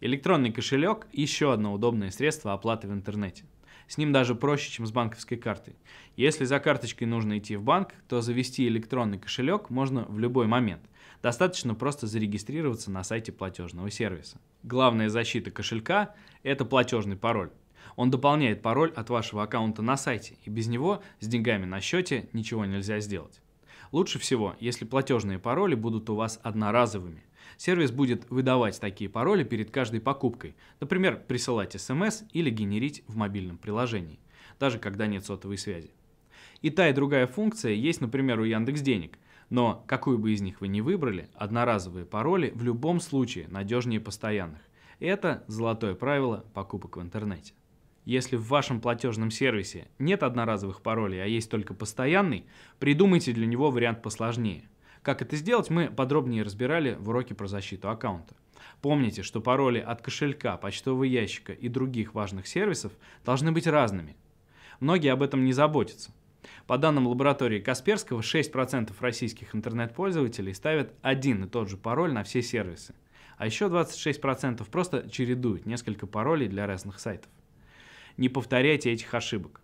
Электронный кошелек – еще одно удобное средство оплаты в интернете. С ним даже проще, чем с банковской картой. Если за карточкой нужно идти в банк, то завести электронный кошелек можно в любой момент. Достаточно просто зарегистрироваться на сайте платежного сервиса. Главная защита кошелька – это платежный пароль. Он дополняет пароль от вашего аккаунта на сайте, и без него с деньгами на счете ничего нельзя сделать. Лучше всего, если платежные пароли будут у вас одноразовыми – Сервис будет выдавать такие пароли перед каждой покупкой, например, присылать смс или генерить в мобильном приложении, даже когда нет сотовой связи. И та и другая функция есть, например, у Яндекс Денег, но какую бы из них вы ни выбрали, одноразовые пароли в любом случае надежнее постоянных. Это золотое правило покупок в интернете. Если в вашем платежном сервисе нет одноразовых паролей, а есть только постоянный, придумайте для него вариант посложнее – как это сделать, мы подробнее разбирали в уроке про защиту аккаунта. Помните, что пароли от кошелька, почтового ящика и других важных сервисов должны быть разными. Многие об этом не заботятся. По данным лаборатории Касперского, 6% российских интернет-пользователей ставят один и тот же пароль на все сервисы. А еще 26% просто чередуют несколько паролей для разных сайтов. Не повторяйте этих ошибок.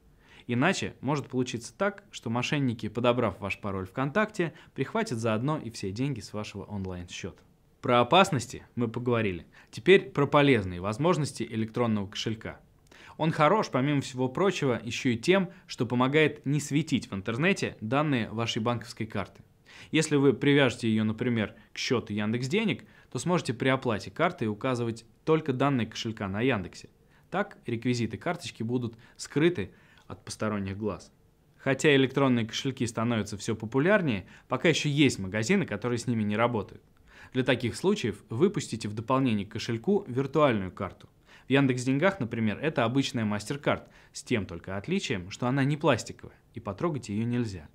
Иначе может получиться так, что мошенники, подобрав ваш пароль ВКонтакте, прихватят заодно и все деньги с вашего онлайн-счета. Про опасности мы поговорили. Теперь про полезные возможности электронного кошелька. Он хорош, помимо всего прочего, еще и тем, что помогает не светить в интернете данные вашей банковской карты. Если вы привяжете ее, например, к счету Яндекс Денег, то сможете при оплате карты указывать только данные кошелька на Яндексе. Так реквизиты карточки будут скрыты от посторонних глаз. Хотя электронные кошельки становятся все популярнее, пока еще есть магазины, которые с ними не работают. Для таких случаев выпустите в дополнение к кошельку виртуальную карту. В Яндекс Деньгах, например, это обычная MasterCard, с тем только отличием, что она не пластиковая и потрогать ее нельзя.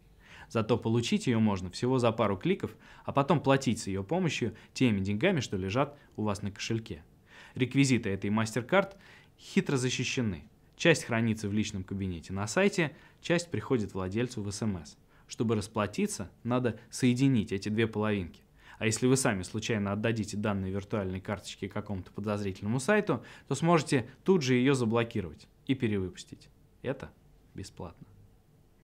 Зато получить ее можно всего за пару кликов, а потом платить с ее помощью теми деньгами, что лежат у вас на кошельке. Реквизиты этой MasterCard хитро защищены – Часть хранится в личном кабинете на сайте, часть приходит владельцу в СМС. Чтобы расплатиться, надо соединить эти две половинки. А если вы сами случайно отдадите данные виртуальной карточки какому-то подозрительному сайту, то сможете тут же ее заблокировать и перевыпустить. Это бесплатно.